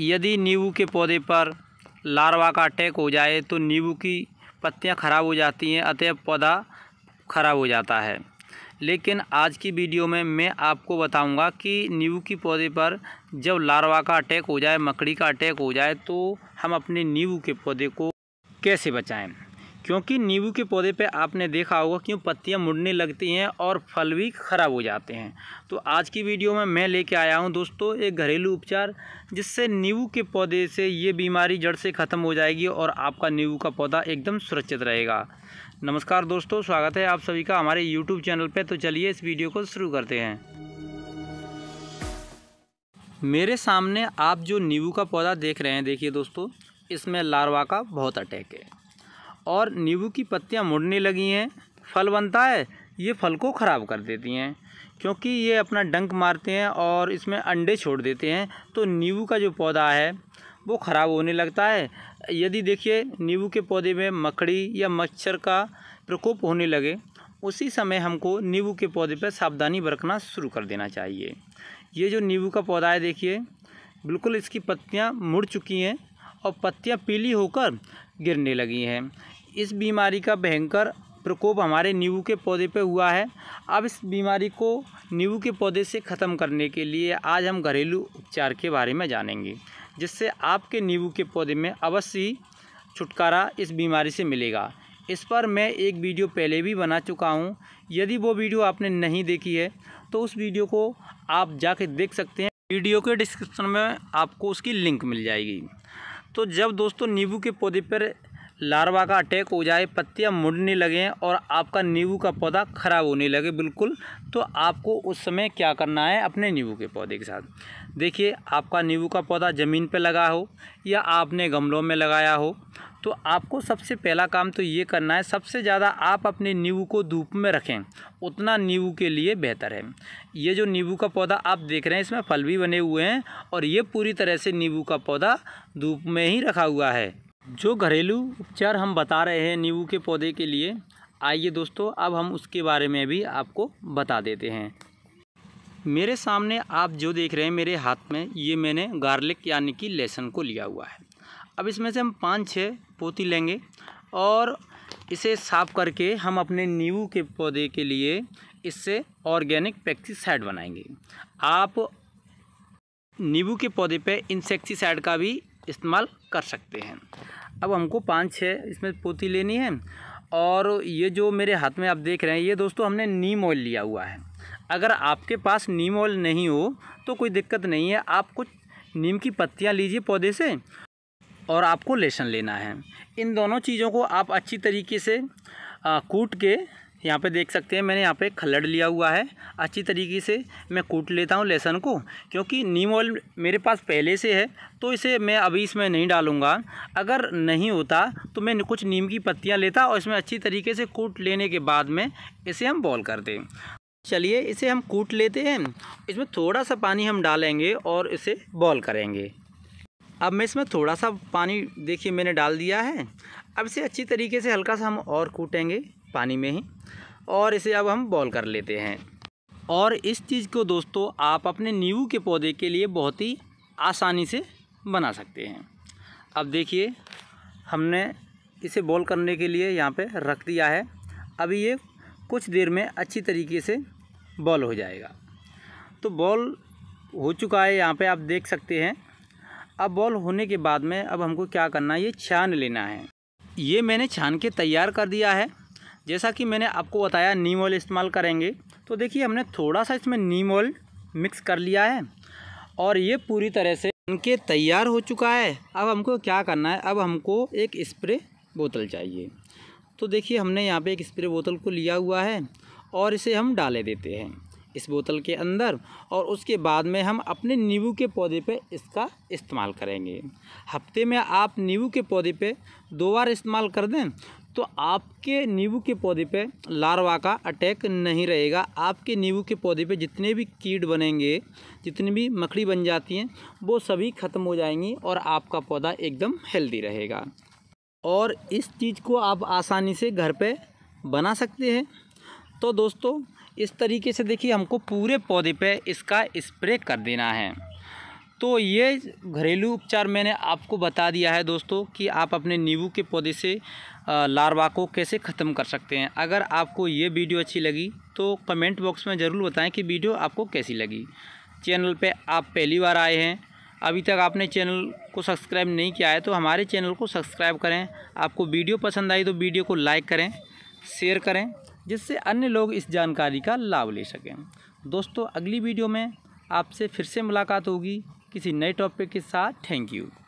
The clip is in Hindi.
यदि नींबू के पौधे पर लार्वा का अटैक हो जाए तो नींबू की पत्तियां खराब हो जाती हैं अतः पौधा खराब हो जाता है लेकिन आज की वीडियो में मैं आपको बताऊंगा कि नींबू के पौधे पर जब लार्वा का अटैक हो जाए मकड़ी का अटैक हो जाए तो हम अपने नींबू के पौधे को कैसे बचाएं क्योंकि नींबू के पौधे पे आपने देखा होगा क्यों पत्तियां मुड़ने लगती हैं और फल भी ख़राब हो जाते हैं तो आज की वीडियो में मैं लेके आया हूं दोस्तों एक घरेलू उपचार जिससे नींबू के पौधे से ये बीमारी जड़ से ख़त्म हो जाएगी और आपका नींबू का पौधा एकदम सुरक्षित रहेगा नमस्कार दोस्तों स्वागत है आप सभी का हमारे यूट्यूब चैनल पर तो चलिए इस वीडियो को शुरू करते हैं मेरे सामने आप जो नींबू का पौधा देख रहे हैं देखिए दोस्तों इसमें लारवा का बहुत अटैक है और नींबू की पत्तियाँ मुड़ने लगी हैं फल बनता है ये फल को ख़राब कर देती हैं क्योंकि ये अपना डंक मारते हैं और इसमें अंडे छोड़ देते हैं तो नींबू का जो पौधा है वो ख़राब होने लगता है यदि देखिए नींबू के पौधे में मकड़ी या मच्छर का प्रकोप होने लगे उसी समय हमको नींबू के पौधे पर सावधानी बरतना शुरू कर देना चाहिए ये जो नींबू का पौधा है देखिए बिल्कुल इसकी पत्तियाँ मुड़ चुकी हैं और पत्तियाँ पीली होकर गिरने लगी हैं इस बीमारी का भयंकर प्रकोप हमारे नींबू के पौधे पे हुआ है अब इस बीमारी को नींबू के पौधे से ख़त्म करने के लिए आज हम घरेलू उपचार के बारे में जानेंगे जिससे आपके नींबू के पौधे में अवश्य ही छुटकारा इस बीमारी से मिलेगा इस पर मैं एक वीडियो पहले भी बना चुका हूँ यदि वो वीडियो आपने नहीं देखी है तो उस वीडियो को आप जाके देख सकते हैं वीडियो के डिस्क्रिप्शन में आपको उसकी लिंक मिल जाएगी तो जब दोस्तों नींबू के पौधे पर लार्वा का अटैक हो जाए पत्तियाँ मुड़ने लगें और आपका नींबू का पौधा ख़राब होने लगे बिल्कुल तो आपको उस समय क्या करना है अपने नींबू के पौधे के साथ देखिए आपका नींबू का पौधा ज़मीन पर लगा हो या आपने गमलों में लगाया हो तो आपको सबसे पहला काम तो ये करना है सबसे ज़्यादा आप अपने नींबू को धूप में रखें उतना नींबू के लिए बेहतर है ये जो नींबू का पौधा आप देख रहे हैं इसमें फल भी बने हुए हैं और ये पूरी तरह से नींबू का पौधा धूप में ही रखा हुआ है जो घरेलू उपचार हम बता रहे हैं नींबू के पौधे के लिए आइए दोस्तों अब हम उसके बारे में भी आपको बता देते हैं मेरे सामने आप जो देख रहे हैं मेरे हाथ में ये मैंने गार्लिक यानी कि लहसुन को लिया हुआ है अब इसमें से हम पाँच छः पोती लेंगे और इसे साफ करके हम अपने नींबू के पौधे के लिए इससे ऑर्गेनिक पेक्सीसाइड बनाएंगे आप नींबू के पौधे पे इंसेक्टिसाइड का भी इस्तेमाल कर सकते हैं अब हमको पाँच छः इसमें पोती लेनी है और ये जो मेरे हाथ में आप देख रहे हैं ये दोस्तों हमने नीम ऑयल लिया हुआ है अगर आपके पास नीम ऑयल नहीं हो तो कोई दिक्कत नहीं है आप कुछ नीम की पत्तियाँ लीजिए पौधे से और आपको लेसन लेना है इन दोनों चीज़ों को आप अच्छी तरीके से कूट के यहाँ पे देख सकते हैं मैंने यहाँ पे खलड़ लिया हुआ है अच्छी तरीके से मैं कूट लेता हूँ लहसुन को क्योंकि नीम ऑयल मेरे पास पहले से है तो इसे मैं अभी इसमें नहीं डालूँगा अगर नहीं होता तो मैं कुछ नीम की पत्तियाँ लेता और इसमें अच्छी तरीके से कूट लेने के बाद में इसे हम बॉल करते चलिए इसे हम कूट लेते हैं इसमें थोड़ा सा पानी हम डालेंगे और इसे बॉल करेंगे अब मैं इसमें थोड़ा सा पानी देखिए मैंने डाल दिया है अब इसे अच्छी तरीके से हल्का सा हम और कूटेंगे पानी में ही और इसे अब हम बॉल कर लेते हैं और इस चीज़ को दोस्तों आप अपने नींबू के पौधे के लिए बहुत ही आसानी से बना सकते हैं अब देखिए हमने इसे बॉल करने के लिए यहाँ पे रख दिया है अभी ये कुछ देर में अच्छी तरीके से बॉल हो जाएगा तो बॉल हो चुका है यहाँ पे आप देख सकते हैं अब बॉल होने के बाद में अब हमको क्या करना है ये छान लेना है ये मैंने छान के तैयार कर दिया है जैसा कि मैंने आपको बताया नीम ऑयल इस्तेमाल करेंगे तो देखिए हमने थोड़ा सा इसमें नीम ऑयल मिक्स कर लिया है और ये पूरी तरह से इनके तैयार हो चुका है अब हमको क्या करना है अब हमको एक स्प्रे बोतल चाहिए तो देखिए हमने यहाँ पे एक स्प्रे बोतल को लिया हुआ है और इसे हम डाले देते हैं इस बोतल के अंदर और उसके बाद में हम अपने नींबू के पौधे पे इसका इस्तेमाल करेंगे हफ्ते में आप नींबू के पौधे पे दो बार इस्तेमाल कर दें तो आपके नींबू के पौधे पे लार्वा का अटैक नहीं रहेगा आपके नींबू के पौधे पे जितने भी कीट बनेंगे जितनी भी मकड़ी बन जाती हैं वो सभी ख़त्म हो जाएंगी और आपका पौधा एकदम हेल्दी रहेगा और इस चीज़ को आप आसानी से घर पे बना सकते हैं तो दोस्तों इस तरीके से देखिए हमको पूरे पौधे पर इसका इस्प्रे कर देना है तो ये घरेलू उपचार मैंने आपको बता दिया है दोस्तों कि आप अपने नींबू के पौधे से लार्वा को कैसे ख़त्म कर सकते हैं अगर आपको ये वीडियो अच्छी लगी तो कमेंट बॉक्स में ज़रूर बताएं कि वीडियो आपको कैसी लगी चैनल पे आप पहली बार आए हैं अभी तक आपने चैनल को सब्सक्राइब नहीं किया है तो हमारे चैनल को सब्सक्राइब करें आपको वीडियो पसंद आई तो वीडियो को लाइक करें शेयर करें जिससे अन्य लोग इस जानकारी का लाभ ले सकें दोस्तों अगली वीडियो में आपसे फिर से मुलाकात होगी किसी नए टॉपिक के साथ थैंक यू